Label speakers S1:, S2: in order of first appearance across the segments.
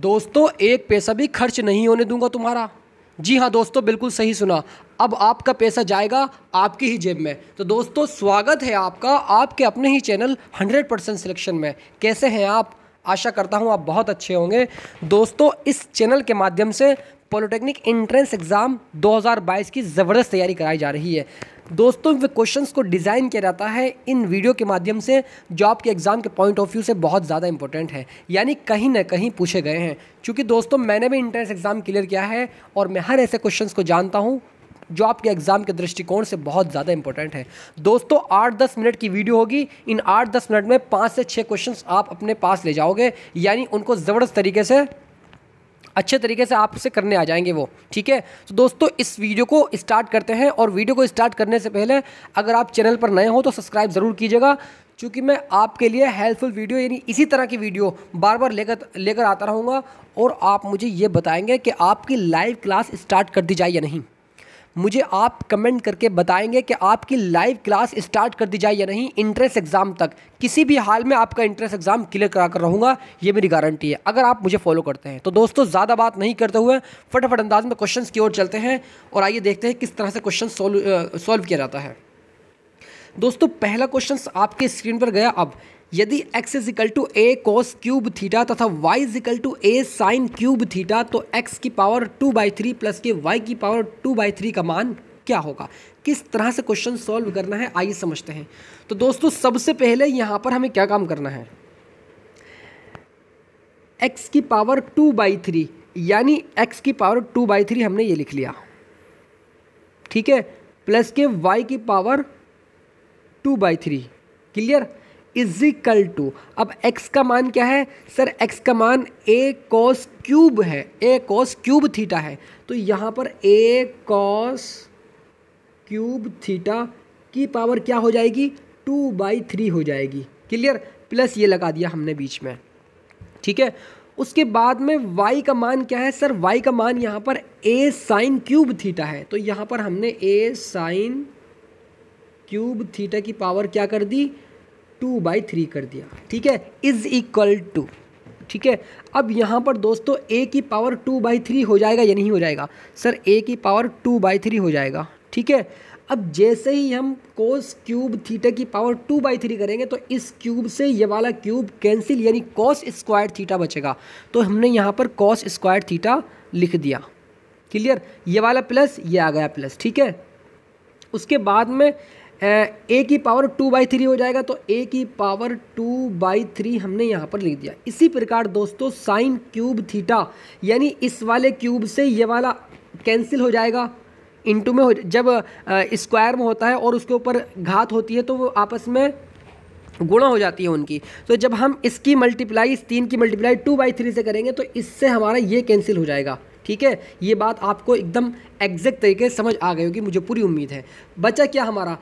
S1: दोस्तों एक पैसा भी खर्च नहीं होने दूंगा तुम्हारा जी हाँ दोस्तों बिल्कुल सही सुना अब आपका पैसा जाएगा आपकी ही जेब में तो दोस्तों स्वागत है आपका आपके अपने ही चैनल 100 परसेंट सिलेक्शन में कैसे हैं आप आशा करता हूँ आप बहुत अच्छे होंगे दोस्तों इस चैनल के माध्यम से पॉलिटेक्निक इंट्रेंस एग्ज़ाम 2022 की ज़बरदस्त तैयारी कराई जा रही है दोस्तों वे क्वेश्चंस को डिज़ाइन किया जाता है इन वीडियो के माध्यम से जो आपके एग्ज़ाम के पॉइंट ऑफ व्यू से बहुत ज़्यादा इंपॉर्टेंट है यानी कहीं ना कहीं पूछे गए हैं क्योंकि दोस्तों मैंने भी इंट्रेंस एग्ज़ाम क्लियर किया है और मैं हर ऐसे क्वेश्चन को जानता हूँ जो आपके एग्ज़ाम के दृष्टिकोण से बहुत ज़्यादा इंपॉर्टेंट है दोस्तों आठ दस मिनट की वीडियो होगी इन आठ दस मिनट में पाँच से छः क्वेश्चन आप अपने पास ले जाओगे यानी उनको ज़बरदस्त तरीके से अच्छे तरीके से आपसे करने आ जाएंगे वो ठीक है तो दोस्तों इस वीडियो को स्टार्ट करते हैं और वीडियो को स्टार्ट करने से पहले अगर आप चैनल पर नए हो तो सब्सक्राइब ज़रूर कीजिएगा क्योंकि मैं आपके लिए हेल्पफुल वीडियो यानी इसी तरह की वीडियो बार बार लेकर लेकर आता रहूँगा और आप मुझे ये बताएंगे कि आपकी लाइव क्लास स्टार्ट कर दी जाए या नहीं मुझे आप कमेंट करके बताएंगे कि आपकी लाइव क्लास स्टार्ट कर दी जाए या नहीं इंट्रेंस एग्ज़ाम तक किसी भी हाल में आपका इंट्रेंस एग्ज़ाम क्लियर करा कर रहूँगा ये मेरी गारंटी है अगर आप मुझे फॉलो करते हैं तो दोस्तों ज़्यादा बात नहीं करते हुए फटाफट अंदाज में क्वेश्चन की ओर चलते हैं और आइए देखते हैं किस तरह से क्वेश्चन सोल्व किया जाता है दोस्तों पहला क्वेश्चन आपके स्क्रीन पर गया अब यदि x is equal to a cos cube theta तथा y is equal to a sine cube theta तो x की power two by three plus के y की पावर टू बाई थ्री का मान क्या होगा किस तरह से क्वेश्चन सॉल्व करना है आइए समझते हैं तो दोस्तों सबसे पहले यहाँ पर हमें क्या काम करना है x की पावर टू बाई थ्री यानी x की पावर टू बाई थ्री हमने ये लिख लिया ठीक है प्लस के y की power two by three clear is equal to अब x का मान क्या है सर x का मान a कॉस क्यूब है a कॉस क्यूब थीटा है तो यहाँ पर a कॉस क्यूब थीटा की पावर क्या हो जाएगी टू बाई थ्री हो जाएगी क्लियर प्लस ये लगा दिया हमने बीच में ठीक है उसके बाद में y का मान क्या है सर y का मान यहाँ पर a साइन क्यूब थीटा है तो यहाँ पर हमने a साइन क्यूब थीटा की पावर क्या कर दी टू बाई थ्री कर दिया ठीक है इज़ इक्वल टू ठीक है अब यहाँ पर दोस्तों ए की पावर टू बाई थ्री हो जाएगा या नहीं हो जाएगा सर ए की पावर टू बाई थ्री हो जाएगा ठीक है अब जैसे ही हम कोस क्यूब थीटा की पावर टू बाई थ्री करेंगे तो इस क्यूब से ये वाला क्यूब कैंसिल यानी कॉस स्क्वायर थीटा बचेगा तो हमने यहाँ पर कॉस स्क्वायर थीटा लिख दिया क्लियर ये वाला प्लस ये आ गया प्लस ठीक है उसके बाद में ए की पावर टू बाई थ्री हो जाएगा तो ए की पावर टू बाई थ्री हमने यहाँ पर लिख दिया इसी प्रकार दोस्तों साइन क्यूब थीटा यानी इस वाले क्यूब से ये वाला कैंसिल हो जाएगा इंटू में हो जब स्क्वायर में होता है और उसके ऊपर घात होती है तो वो आपस में गुणा हो जाती है उनकी तो जब हम इसकी मल्टीप्लाई इस तीन की मल्टीप्लाई टू बाई थ्री से करेंगे तो इससे हमारा ये कैंसिल हो जाएगा ठीक है ये बात आपको एकदम एग्जैक्ट तरीके से समझ आ गई होगी मुझे पूरी उम्मीद है बचा क्या हमारा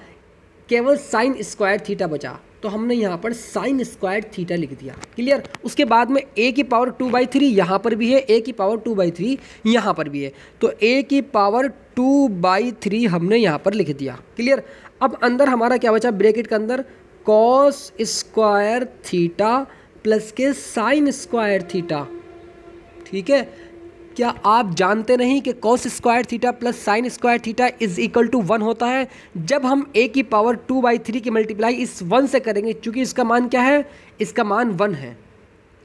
S1: केवल साइन स्क्वायर थीटा बचा तो हमने यहाँ पर साइन स्क्वायर थीटा लिख दिया क्लियर उसके बाद में ए की पावर टू बाई थ्री यहाँ पर भी है ए की पावर टू बाई थ्री यहाँ पर भी है तो ए की पावर टू बाई थ्री हमने यहाँ पर लिख दिया क्लियर अब अंदर हमारा क्या बचा ब्रेकेट के अंदर कॉस स्क्वायर थीटा प्लस के साइन स्क्वायर थीटा ठीक है क्या आप जानते नहीं कि cos square theta plus sine square theta is equal to one होता है जब हम ए की पावर टू बाई थ्री की मल्टीप्लाई इस वन से करेंगे क्योंकि इसका मान क्या है इसका मान वन है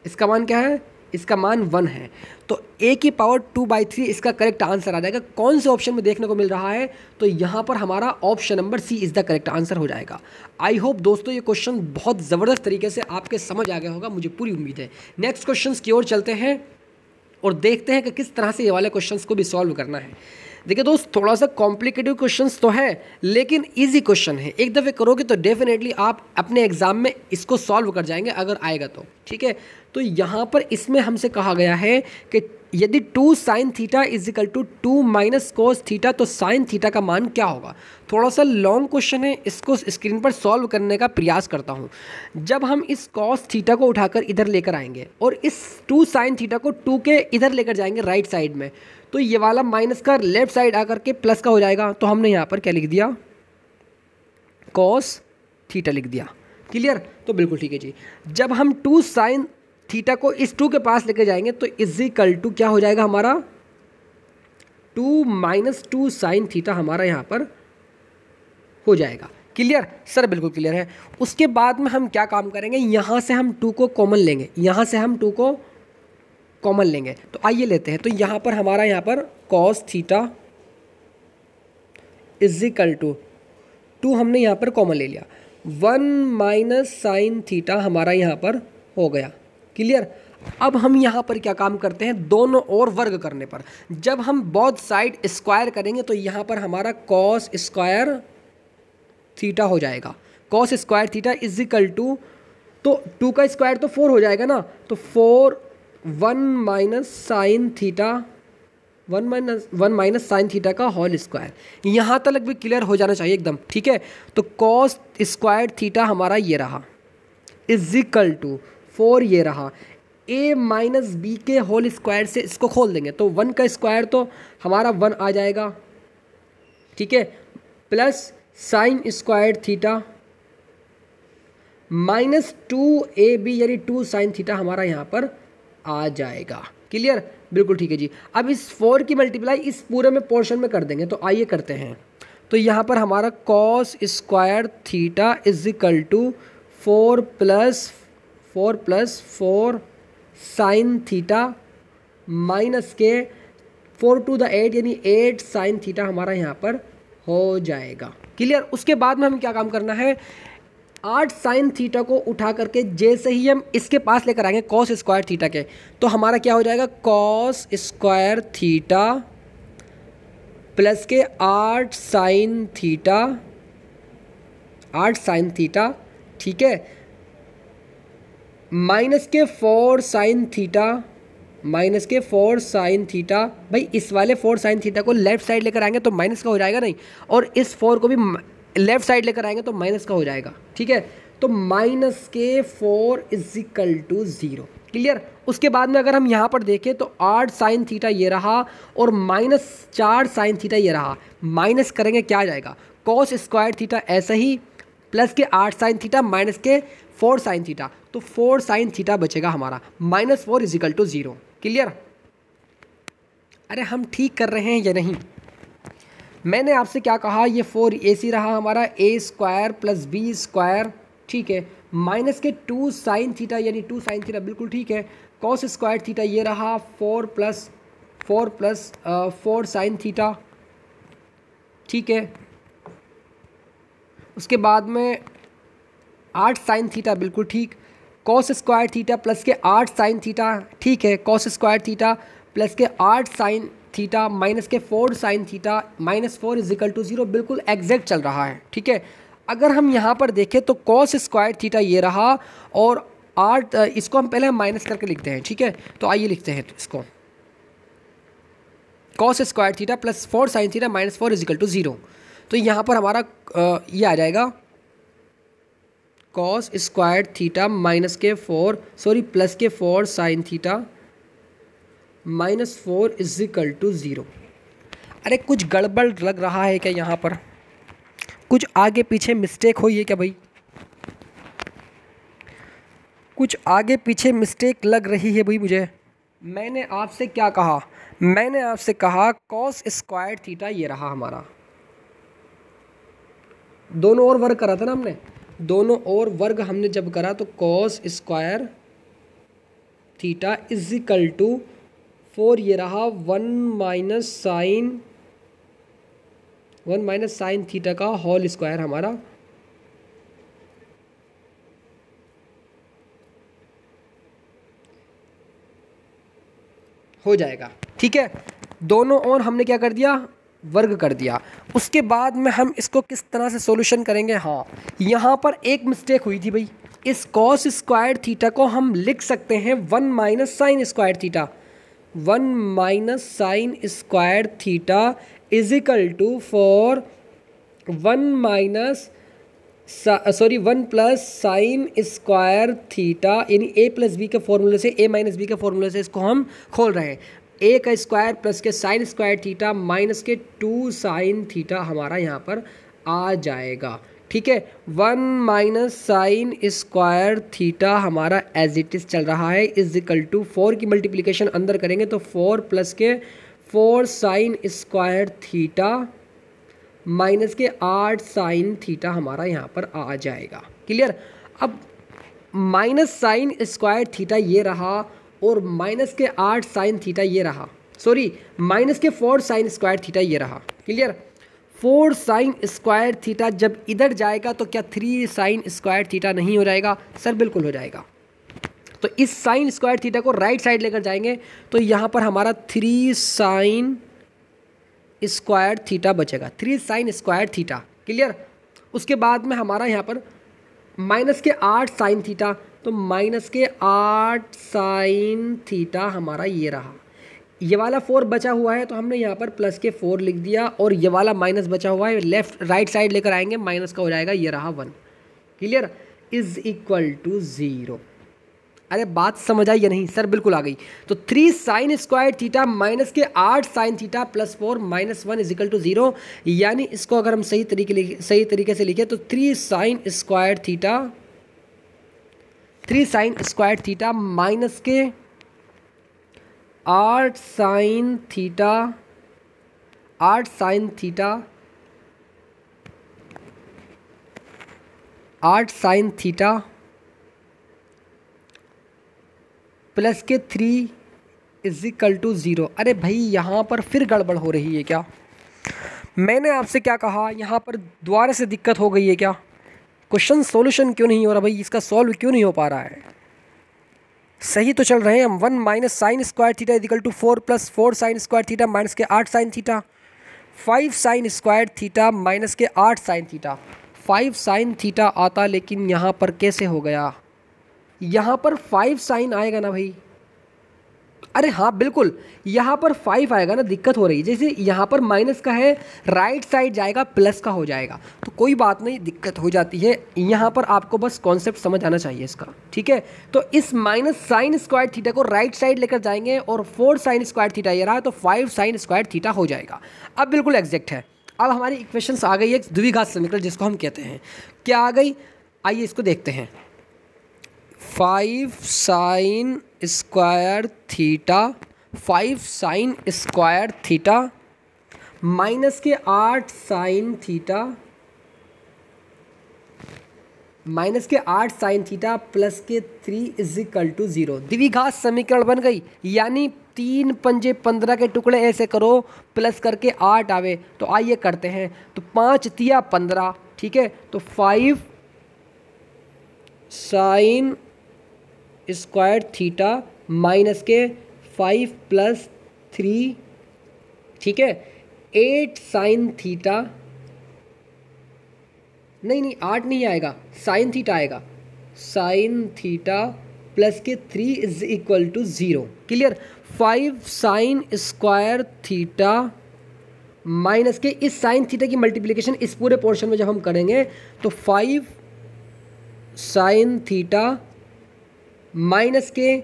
S1: इसका मान क्या है इसका मान वन है तो ए की पावर टू बाई थ्री इसका करेक्ट आंसर आ जाएगा कौन से ऑप्शन में देखने को मिल रहा है तो यहाँ पर हमारा option number C is the correct answer हो जाएगा आई होप दोस्तों ये क्वेश्चन बहुत ज़बरदस्त तरीके से आपके समझ आ गया होगा मुझे पूरी उम्मीद है नेक्स्ट क्वेश्चन की ओर चलते हैं और देखते हैं कि किस तरह से ये वाले क्वेश्चंस को भी सॉल्व करना है देखिए दोस्त थोड़ा सा कॉम्प्लिकेटिव क्वेश्चंस तो है लेकिन इजी क्वेश्चन है एक दफ़े करोगे तो डेफिनेटली आप अपने एग्ज़ाम में इसको सॉल्व कर जाएंगे अगर आएगा तो ठीक है तो यहाँ पर इसमें हमसे कहा गया है कि यदि two sine theta is equal to two minus cos theta तो साइन थीटा का मान क्या होगा थोड़ा सा लॉन्ग क्वेश्चन है इसको स्क्रीन पर सॉल्व करने का प्रयास करता हूँ जब हम इस कॉस थीटा को उठाकर इधर लेकर आएंगे और इस टू साइन थीटा को टू के इधर लेकर जाएंगे राइट साइड में तो ये वाला माइनस का लेफ्ट साइड आकर के प्लस का हो जाएगा तो हमने यहाँ पर क्या लिख दिया कॉस थीटा लिख दिया क्लियर तो बिल्कुल ठीक है जी जब हम टू साइन थीटा को इस टू के पास लेके जाएंगे तो इजिकल टू क्या हो जाएगा हमारा two minus two sine theta हमारा यहाँ पर हो जाएगा क्लियर सर बिल्कुल क्लियर है उसके बाद में हम क्या काम करेंगे यहाँ से हम टू को कॉमन लेंगे यहाँ से हम टू को कॉमन लेंगे तो आइए लेते हैं तो यहाँ पर हमारा यहाँ पर cos theta is equal to two हमने यहाँ पर कॉमन ले लिया वन माइनस साइन थीटा हमारा यहाँ पर हो गया क्लियर अब हम यहाँ पर क्या काम करते हैं दोनों ओर वर्ग करने पर जब हम बहुत साइड स्क्वायर करेंगे तो यहाँ पर हमारा कॉस स्क्वायर थीटा हो जाएगा cos square theta is equal to तो टू का स्क्वायर तो फोर हो जाएगा ना तो four one minus sine theta one minus one minus sine theta का होल स्क्वायर यहाँ तक भी क्लियर हो जाना चाहिए एकदम ठीक है तो कॉस स्क्वायर थीटा हमारा ये रहा इज इक्वल टू फोर ये रहा ए माइनस बी के होल स्क्वायर से इसको खोल देंगे तो वन का स्क्वायर तो हमारा वन आ जाएगा ठीक है plus sine square theta minus two ए बी यानी टू साइन थीटा हमारा यहाँ पर आ जाएगा क्लियर बिल्कुल ठीक है जी अब इस फोर की मल्टीप्लाई इस पूरे में पोर्शन में कर देंगे तो आइए करते हैं तो यहाँ पर हमारा cos square theta is equal to four plus four plus four sine theta minus के फोर टू द एट यानी एट साइन थीटा हमारा यहाँ पर हो जाएगा क्लियर उसके बाद में हमें क्या काम करना है आठ साइन थीटा को उठा करके जैसे ही हम इसके पास लेकर आएंगे कॉस स्क्वायर थीटा के तो हमारा क्या हो जाएगा कॉस स्क्वायर थीटा प्लस के आठ साइन थीटा आठ साइन थीटा ठीक है माइनस के फोर साइन थीटा माइनस के फोर साइन थीटा भाई इस वाले फोर साइन थीटा को लेफ्ट साइड लेकर आएंगे तो माइनस का हो जाएगा नहीं और इस फोर को भी लेफ्ट साइड लेकर आएंगे तो माइनस का हो जाएगा ठीक है तो माइनस के four is equal to zero clear उसके बाद में अगर हम यहाँ पर देखें तो आठ साइन थीटा ये रहा और माइनस चार साइन थीटा ये रहा माइनस करेंगे क्या आ जाएगा कॉस स्क्वायर थीटा ऐसे ही प्लस के आठ साइन थीटा माइनस के फोर साइन थीटा तो फोर साइन थीटा बचेगा हमारा minus four is equal to zero clear अरे हम ठीक कर रहे हैं या नहीं मैंने आपसे क्या कहा ये फोर ए सी रहा हमारा A square plus B square ठीक है माइनस के टू साइन थीटा यानी टू साइन थीटा बिल्कुल ठीक है कॉस स्क्वायर थीटा ये रहा four plus four plus four sine theta ठीक है उसके बाद में आठ साइन थीटा बिल्कुल ठीक कॉस स्क्वायर थीटा प्लस के आठ साइन थीटा ठीक है कॉस स्क्वायर थीटा प्लस के आठ साइन थीटा माइनस के four sine theta minus four is equal to zero बिल्कुल एग्जैक्ट चल रहा है ठीक है अगर हम यहाँ पर देखें तो कॉस स्क्वायर थीटा ये रहा और आठ इसको हम पहले माइनस करके लिखते हैं ठीक है तो आइए लिखते हैं इसको cos square theta plus four sine theta minus four is equal to zero तो यहाँ पर हमारा ये आ जाएगा कॉस स्क्वायर थीटा माइनस के फोर सॉरी प्लस के four sine theta minus four is equal to zero अरे कुछ गड़बड़ लग रहा है क्या यहाँ पर कुछ आगे पीछे मिस्टेक हुई है क्या भाई कुछ आगे पीछे मिस्टेक लग रही है भाई मुझे मैंने आपसे क्या कहा मैंने आपसे कहा कॉस स्क्वायर थीटा ये रहा हमारा दोनों और वर्क करा था ना हमने दोनों और वर्ग हमने जब करा तो cos square theta is equal to four ये रहा one minus sine one minus sine theta का होल स्क्वायर हमारा हो जाएगा ठीक है दोनों और हमने क्या कर दिया वर्ग कर दिया उसके बाद में हम इसको किस तरह से सोल्यूशन करेंगे हाँ यहाँ पर एक मिस्टेक हुई थी भाई इस कॉस स्क्वायर थीटा को हम लिख सकते हैं one minus sine square theta one minus sine square theta is equal to four one minus sorry one plus sine square theta यानी ए प्लस बी के फॉर्मूले से ए माइनस बी के फॉर्मूले से इसको हम खोल रहे हैं ए का स्क्वायर प्लस के साइन स्क्वायर थीटा माइनस के टू साइन थीटा हमारा यहाँ पर आ जाएगा ठीक है one minus sine square theta हमारा एज इट इज़ चल रहा है इज टू फोर की मल्टीप्लिकेशन अंदर करेंगे तो फोर प्लस के four sine square theta minus के आठ साइन थीटा हमारा यहाँ पर आ जाएगा क्लियर अब माइनस साइन स्क्वायर थीटा ये रहा और माइनस के आठ साइन थीटा ये रहा सॉरी माइनस के फोर साइन स्क्वायर थीटा ये रहा clear four sine square theta जब इधर जाएगा तो क्या थ्री साइन स्क्वायर थीटा नहीं हो जाएगा सर बिल्कुल हो जाएगा तो इस साइन स्क्वायर थीटा को राइट साइड लेकर जाएंगे तो यहाँ पर हमारा थ्री साइन स्क्वायर थीटा बचेगा three sine square theta clear उसके बाद में हमारा यहाँ पर माइनस के आठ साइन थीटा तो माइनस के आठ साइन थीटा हमारा ये रहा ये वाला फोर बचा हुआ है तो हमने यहाँ पर प्लस के फोर लिख दिया और ये वाला माइनस बचा हुआ है लेफ्ट राइट साइड लेकर आएंगे माइनस का हो जाएगा ये रहा one clear is equal to zero अरे बात समझ आई या नहीं सर बिल्कुल आ गई तो three sine square theta minus के आठ sine theta plus four minus one is equal to zero यानी इसको अगर हम सही तरीके सही तरीके से लिखें तो three sine square theta three sine square theta minus के आठ साइन थीटा आठ साइन थीटा आठ साइन थीटा प्लस के थ्री इजिकल टू ज़ीरो अरे भाई यहाँ पर फिर गड़बड़ हो रही है क्या मैंने आपसे क्या कहा यहाँ पर दोबारा से दिक्कत हो गई है क्या क्वेश्चन सॉल्यूशन क्यों नहीं हो रहा भाई इसका सॉल्व क्यों नहीं हो पा रहा है सही तो चल रहे हैं हम one minus sine square theta is equal to four plus four sine square theta minus के आठ sine theta five sine square theta minus के आठ sine theta five sine theta आता लेकिन यहाँ पर कैसे हो गया यहाँ पर फाइव साइन आएगा ना भाई अरे हाँ बिल्कुल यहाँ पर फाइव आएगा ना दिक्कत हो रही है जैसे यहाँ पर माइनस का है राइट साइड जाएगा प्लस का हो जाएगा तो कोई बात नहीं दिक्कत हो जाती है यहाँ पर आपको बस कॉन्सेप्ट समझ आना चाहिए इसका ठीक है तो इस माइनस साइन स्क्वायर थीटा को राइट साइड लेकर जाएंगे और फोर साइन स्क्वायर थीटा ये रहा तो फाइव साइन स्क्वायर थीटा हो जाएगा अब बिल्कुल एग्जैक्ट है अब हमारी इक्वेशंस आ गई है द्विघात समीकरण जिसको हम कहते हैं क्या आ गई आइए इसको देखते हैं five sine square theta five sine square theta minus के आठ साइन थीटा माइनस के आठ साइन थीटा प्लस के three is equal to zero द्विघात समीकरण बन गई यानी तीन पंजे पंद्रह के टुकड़े ऐसे करो प्लस करके आठ आवे तो आइए करते हैं तो पाँच तिया पंद्रह ठीक है तो five sine square theta minus के फाइव प्लस थ्री ठीक है एट साइन थीटा नहीं नहीं आठ नहीं आएगा साइन थीटा आएगा साइन थीटा प्लस के three is equal to zero clear five sine square theta minus के इस साइन थीटा की मल्टीप्लिकेशन इस पूरे पोर्शन में जब हम करेंगे तो फाइव साइन थीटा माइनस के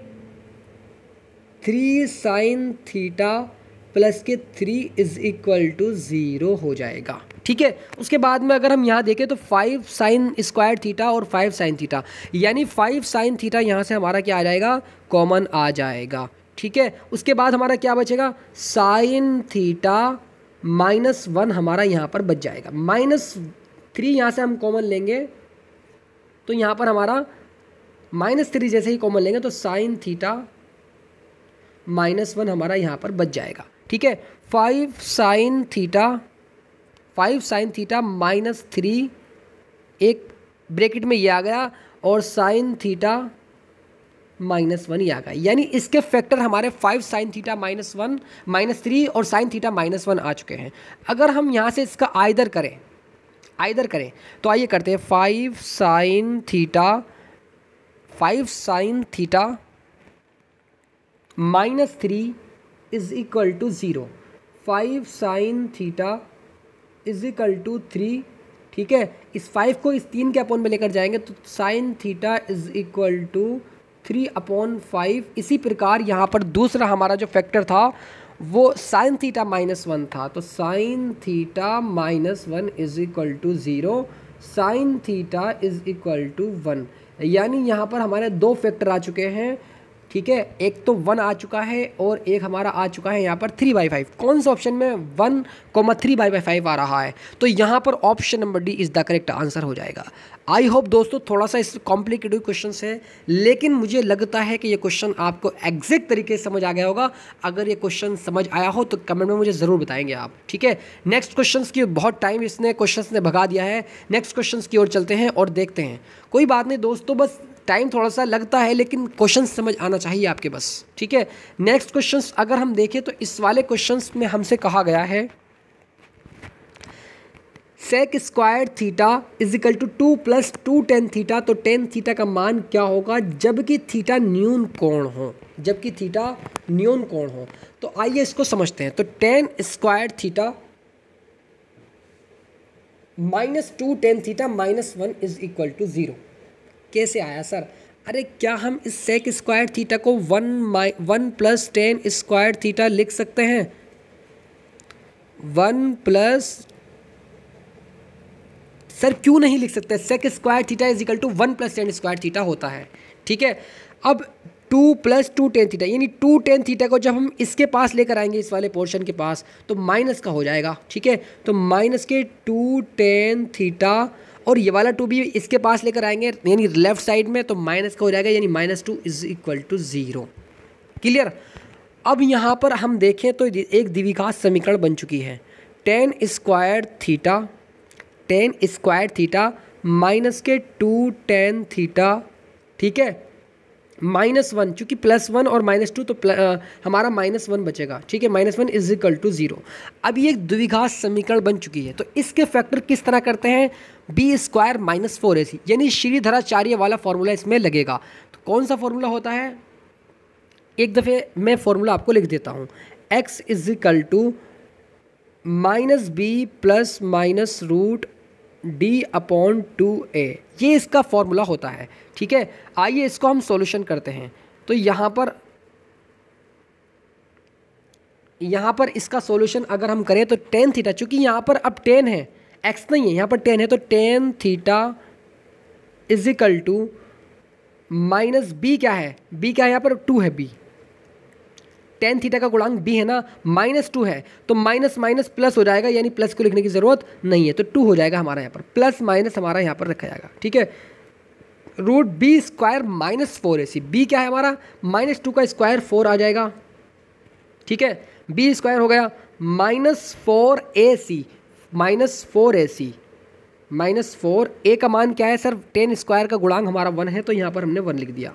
S1: थ्री साइन थीटा प्लस के three is equal to zero हो जाएगा ठीक है उसके बाद में अगर हम यहाँ देखें तो फाइव साइन स्क्वायर थीटा और फाइव साइन थीटा यानी फाइव साइन थीटा यहाँ से हमारा क्या आ जाएगा कॉमन आ जाएगा ठीक है उसके बाद हमारा क्या बचेगा साइन थीटा माइनस वन हमारा यहाँ पर बच जाएगा माइनस थ्री यहाँ से हम कॉमन लेंगे तो यहाँ पर हमारा माइनस थ्री जैसे ही कॉमन लेंगे तो साइन थीटा माइनस वन हमारा यहाँ पर बच जाएगा ठीक है five sine theta five sine theta minus three एक ब्रैकेट में ये आ गया और साइन थीटा माइनस वन ही आ गया यानी इसके फैक्टर हमारे five sine theta minus one minus three और साइन थीटा माइनस वन आ चुके हैं अगर हम यहाँ से इसका आयदर करें आयदर करें तो आइए करते हैं five sine theta five sine theta minus three is equal to zero five sine theta is equal to three ठीक है इस फाइव को इस तीन के अपोन में लेकर जाएंगे तो sine theta is equal to three upon five इसी प्रकार यहाँ पर दूसरा हमारा जो फैक्टर था वो साइन थीटा माइनस वन था तो sine theta minus one is equal to zero sine theta is equal to one यानी यहाँ पर हमारे दो फैक्टर आ चुके हैं ठीक है एक तो वन आ चुका है और एक हमारा आ चुका है यहाँ पर थ्री बाई फाइव कौन से ऑप्शन में one comma three by by five आ रहा है तो यहाँ पर option number D is the correct answer हो जाएगा आई होप दोस्तों थोड़ा सा इस कॉम्प्लिकेटेड क्वेश्चन है लेकिन मुझे लगता है कि ये क्वेश्चन आपको एग्जैक्ट तरीके से समझ आ गया होगा अगर ये क्वेश्चन समझ आया हो तो कमेंट में मुझे ज़रूर बताएंगे आप ठीक है नेक्स्ट क्वेश्चन की बहुत टाइम इसने क्वेश्चन ने भगा दिया है नेक्स्ट क्वेश्चन की ओर चलते हैं और देखते हैं कोई बात नहीं दोस्तों बस टाइम थोड़ा सा लगता है लेकिन क्वेश्चन समझ आना चाहिए आपके बस ठीक है नेक्स्ट क्वेश्चन अगर हम देखें तो इस वाले क्वेश्चन में हमसे कहा गया है sec square theta is equal to two plus two tan theta तो टेन थीटा का मान क्या होगा जबकि थीटा न्यून कोण हो जबकि थीटा न्यून कोण हो तो आइए इसको समझते हैं तो tan square theta minus two tan theta minus one is equal to zero कैसे आया सर अरे क्या हम इस सेक स्क्वायर थीटा को वन माई one plus tan square theta लिख सकते हैं वन प्लस सर क्यों नहीं लिख सकते sec square theta is equal to one plus tan square theta होता है ठीक है अब two plus two tan theta यानी टू टेन थीटा को जब हम इसके पास लेकर आएंगे इस वाले पोर्शन के पास तो माइनस का हो जाएगा ठीक है तो माइनस के टू टेन थीटा और ये वाला टू भी इसके पास लेकर आएंगे यानी लेफ्ट साइड में तो माइनस का हो जाएगा यानी minus two is equal to zero clear अब यहाँ पर हम देखें तो एक द्विघात समीकरण बन चुकी है tan square theta tan square theta minus के टू टेन थीटा ठीक है माइनस वन चूँकि प्लस वन और माइनस टू तो आ, हमारा माइनस वन बचेगा ठीक है minus one is equal to zero अब ये द्विघात समीकरण बन चुकी है तो इसके फैक्टर किस तरह करते हैं B square minus four A C यानी श्रीधराचार्य वाला फॉर्मूला इसमें लगेगा तो कौन सा फॉर्मूला होता है एक दफ़े मैं फॉर्मूला आपको लिख देता हूँ x is equal to minus B plus minus root D upon two A ये इसका फॉर्मूला होता है ठीक है आइए इसको हम सॉल्यूशन करते हैं तो यहाँ पर यहाँ पर इसका सॉल्यूशन अगर हम करें तो टेन थीटा चूँकि यहाँ पर अब टेन है एक्स नहीं है यहाँ पर टेन है तो tan theta is equal to minus B क्या है बी क्या है यहाँ पर टू है बी टेन थीटा का गुणांक बी है ना माइनस टू है तो माइनस माइनस प्लस हो जाएगा यानी प्लस को लिखने की ज़रूरत नहीं है तो टू हो जाएगा हमारा यहाँ पर प्लस माइनस हमारा यहाँ पर रखा जाएगा ठीक है root B square minus four A C B क्या है हमारा माइनस टू का स्क्वायर फोर आ जाएगा ठीक है बी स्क्वायर हो गया minus four A C minus four A C minus four A का मान क्या है सर टेन स्क्वायर का गुणांक हमारा वन है तो यहाँ पर हमने वन लिख दिया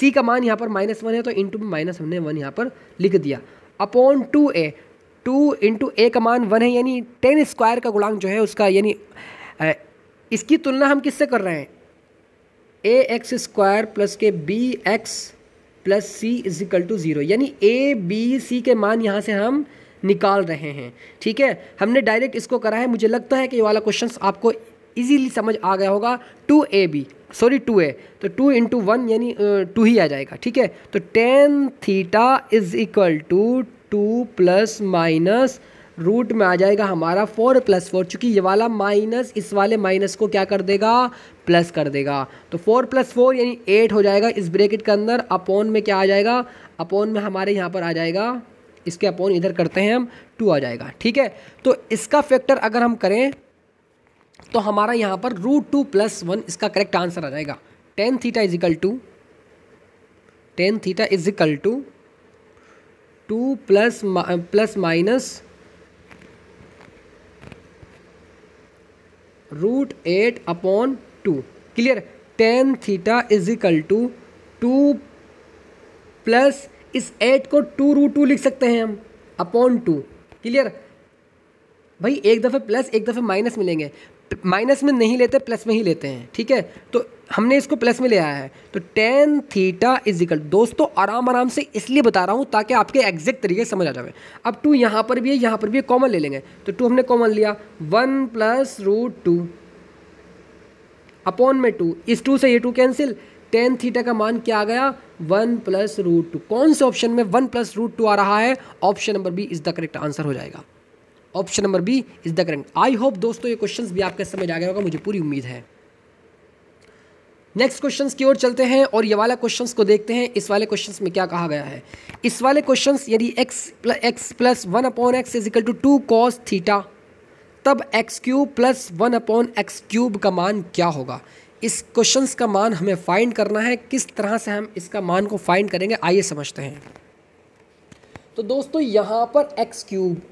S1: सी का मान यहाँ पर माइनस वन है तो इंटू में माइनस हमने वन यहाँ पर लिख दिया upon two A two into A का मान वन है यानी टेन स्क्वायर का गुणांक जो है उसका यानी इसकी तुलना हम किससे कर रहे हैं ए एक्स स्क्वायर प्लस के B x plus C is equal to zero यानी ए बी सी के मान यहाँ से हम निकाल रहे हैं ठीक है हमने डायरेक्ट इसको करा है मुझे लगता है कि ये वाला क्वेश्चन आपको इजीली समझ आ गया होगा two A B sorry two A तो टू इंटू वन यानी टू ही आ जाएगा ठीक है तो tan theta is equal to two plus minus root में आ जाएगा हमारा फोर प्लस फोर चूँकि ये वाला माइनस इस वाले माइनस को क्या कर देगा प्लस कर देगा तो फोर प्लस फोर यानी एट हो जाएगा इस ब्रेकेट के अंदर अपोन में क्या आ जाएगा अपोन में हमारे यहाँ पर आ जाएगा इसके अपोन इधर करते हैं हम टू आ जाएगा ठीक है तो इसका फैक्टर अगर हम करें तो हमारा यहाँ पर रूट टू प्लस वन इसका करेक्ट आंसर आ जाएगा tan theta is equal to tan theta is equal to two plus plus minus root eight upon two clear tan theta is equal to two plus इस एट को टू रूट टू लिख सकते हैं हम upon two clear भाई एक दफ़े प्लस एक दफ़े माइनस मिलेंगे माइनस में नहीं लेते प्लस में ही लेते हैं ठीक है तो हमने इसको प्लस में ले आया है तो टेन थीटा इज इक्वल दोस्तों आराम आराम से इसलिए बता रहा हूँ ताकि आपके एग्जैक्ट तरीके समझ आ जाए अब टू यहाँ पर भी है यहाँ पर भी कॉमन ले लेंगे तो टू हमने कॉमन लिया one plus root two upon में टू इस टू से ये टू कैंसिल टेन थीटा का मान क्या आ गया वन प्लस रूट टू कौन से ऑप्शन में वन प्लस रूट टू आ रहा है option number B is the correct answer हो जाएगा option number B is the current I hope दोस्तों ये क्वेश्चंस भी आपके समझ आ गया होगा मुझे पूरी उम्मीद है नेक्स्ट क्वेश्चन की ओर चलते हैं और ये वाला क्वेश्चन को देखते हैं इस वाले क्वेश्चन में क्या कहा गया है इस वाले क्वेश्चन यदि x x plus one upon x equal to two cos theta तब x cube plus one upon x cube का मान क्या होगा इस क्वेश्चन का मान हमें फाइंड करना है किस तरह से हम इसका मान को फाइंड करेंगे आइए समझते हैं तो दोस्तों यहाँ पर x cube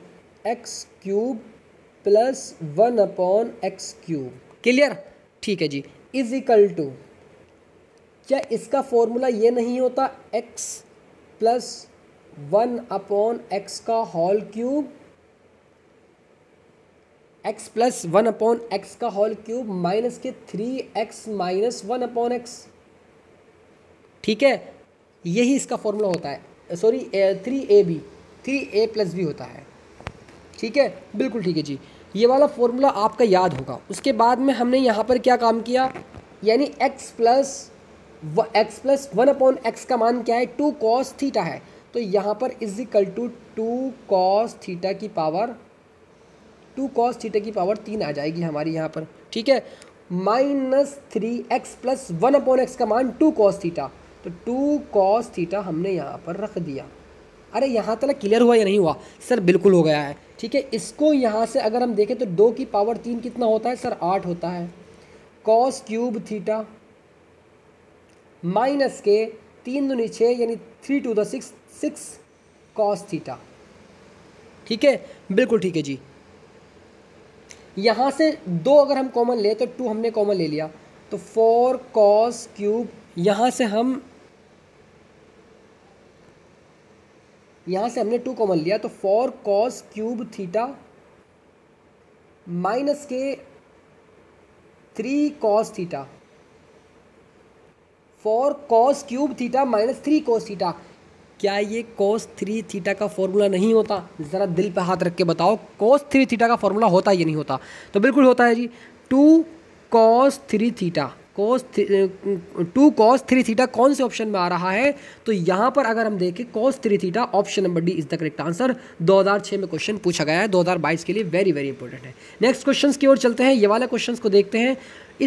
S1: x cube plus one upon x cube clear ठीक है जी इज इक्वल टू क्या इसका फॉर्मूला ये नहीं होता x plus one upon x का whole cube x plus one upon x का हॉल क्यूब माइनस के three x minus one upon x ठीक है यही इसका फॉर्मूला होता है sorry three A B three A plus B होता है ठीक है बिल्कुल ठीक है जी ये वाला फॉर्मूला आपका याद होगा उसके बाद में हमने यहाँ पर क्या काम किया यानी x प्लस व x plus one upon x का मान क्या है टू कॉस थीटा है तो यहाँ पर is equal to two cos theta की पावर टू कॉस थीटा की पावर तीन आ जाएगी हमारी यहाँ पर ठीक है minus three x plus one upon x का मान टू कॉस थीटा तो टू कॉस थीटा हमने यहाँ पर रख दिया अरे यहाँ तक क्लियर हुआ या नहीं हुआ सर बिल्कुल हो गया है ठीक है इसको यहाँ से अगर हम देखें तो दो की पावर तीन कितना होता है सर आठ होता है कॉस क्यूब थीटा माइनस के तीन दूनी छः यानी three two the six six cos theta ठीक है बिल्कुल ठीक है जी यहाँ से दो अगर हम कॉमन ले तो टू हमने कॉमन ले लिया तो फोर कॉस क्यूब यहाँ से हम यहाँ से हमने टू कॉमन लिया तो four cos cube theta minus के three cos theta four cos cube theta minus three cos theta क्या ये कॉस थ्री थीटा का फॉर्मूला नहीं होता ज़रा दिल पे हाथ रख के बताओ कॉस थ्री थीटा का फॉर्मूला होता या नहीं होता तो बिल्कुल होता है जी two cos three theta cos two cos three theta कौन से ऑप्शन में आ रहा है तो यहाँ पर अगर हम देखें cos three theta option number D is the correct answer 2006 में क्वेश्चन पूछा गया है 2022 के लिए वेरी वेरी इंपॉर्टेंट है नेक्स्ट क्वेश्चन की ओर चलते हैं ये वाले क्वेश्चन को देखते हैं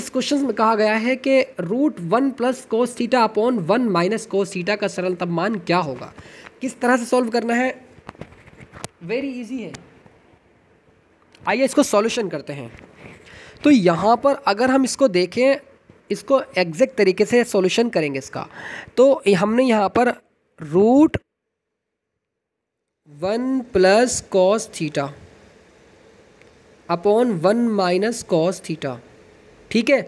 S1: इस क्वेश्चन में कहा गया है कि root one plus cos theta upon one minus cos theta का सरल तापमान क्या होगा किस तरह से सॉल्व करना है वेरी ईजी है आइए इसको सॉल्यूशन करते हैं तो यहाँ पर अगर हम इसको देखें इसको एग्जैक्ट तरीके से सॉल्यूशन करेंगे इसका तो हमने यहाँ पर root one plus cos theta upon one minus cos theta ठीक है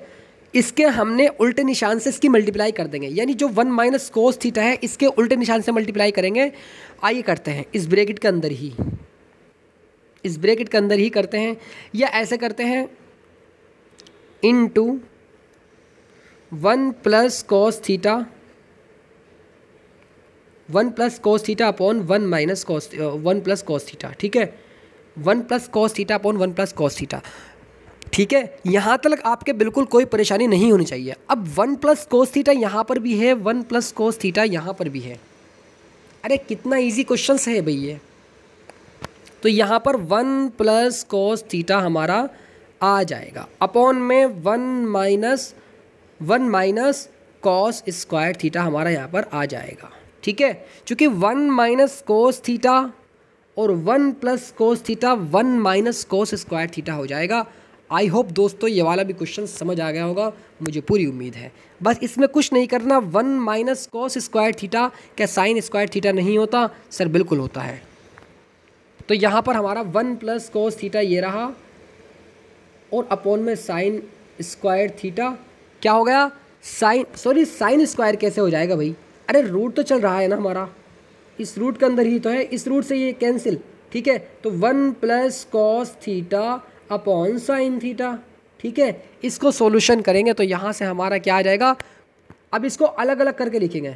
S1: इसके हमने उल्टे निशान से इसकी मल्टीप्लाई कर देंगे यानी जो वन माइनस कोस थीटा है इसके उल्टे निशान से मल्टीप्लाई करेंगे आइए करते हैं इस ब्रैकेट के अंदर ही इस ब्रैकेट के अंदर ही करते हैं या ऐसे करते हैं into one plus cos theta one plus cos theta upon one minus cos one plus cos theta ठीक है one plus cos theta upon one plus cos theta ठीक है यहाँ तक आपके बिल्कुल कोई परेशानी नहीं होनी चाहिए अब वन प्लस कोस थीटा यहाँ पर भी है वन प्लस कोस थीटा यहाँ पर भी है अरे कितना इजी क्वेश्चन है भैया तो यहाँ पर वन प्लस कोस थीटा हमारा आ जाएगा अपॉन में one minus one minus cos square theta हमारा यहाँ पर आ जाएगा ठीक है चूँकि वन माइनस कोस थीटा और one plus cos theta one minus cos square theta हो जाएगा आई होप दोस्तों ये वाला भी क्वेश्चन समझ आ गया होगा मुझे पूरी उम्मीद है बस इसमें कुछ नहीं करना one minus cos square theta क्या साइन स्क्वायर थीटा नहीं होता सर बिल्कुल होता है तो यहाँ पर हमारा वन प्लस कोस थीटा ये रहा और अपॉन में साइन स्क्वायर थीटा क्या हो गया साइन सॉरी साइन स्क्वायर कैसे हो जाएगा भाई अरे रूट तो चल रहा है ना हमारा इस रूट के अंदर ही तो है इस रूट से ये कैंसिल ठीक है तो one plus cos theta upon sine theta ठीक है इसको सॉल्यूशन करेंगे तो यहाँ से हमारा क्या आ जाएगा अब इसको अलग अलग करके लिखेंगे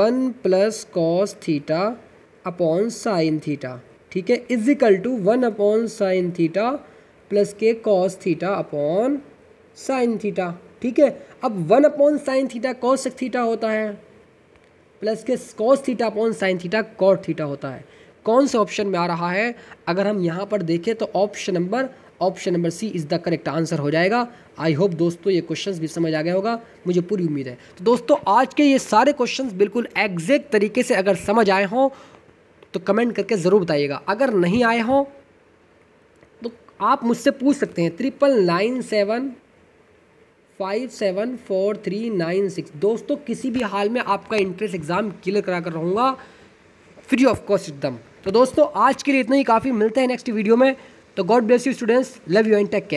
S1: one plus cos theta upon sine theta ठीक है is equal to one upon sine theta plus के cos theta upon sine theta ठीक है अब one upon sine theta cos theta होता है प्लस के cos theta upon sine theta cot theta होता है कौन से ऑप्शन में आ रहा है अगर हम यहाँ पर देखें तो option number option number C is the correct answer हो जाएगा आई होप दोस्तों ये क्वेश्चंस भी समझ आ गया होगा मुझे पूरी उम्मीद है तो दोस्तों आज के ये सारे क्वेश्चंस बिल्कुल एग्जैक्ट तरीके से अगर समझ आए हों तो कमेंट करके ज़रूर बताइएगा अगर नहीं आए हों तो आप मुझसे पूछ सकते हैं triple nine seven five seven four three nine six दोस्तों किसी भी हाल में आपका इंट्रेंस एग्ज़ाम क्लियर करा कर रहूँगा फ्री ऑफ कॉस्ट एकदम तो दोस्तों आज के लिए इतना ही काफ़ी मिलते हैं नेक्स्ट वीडियो में तो God bless you students love you and take care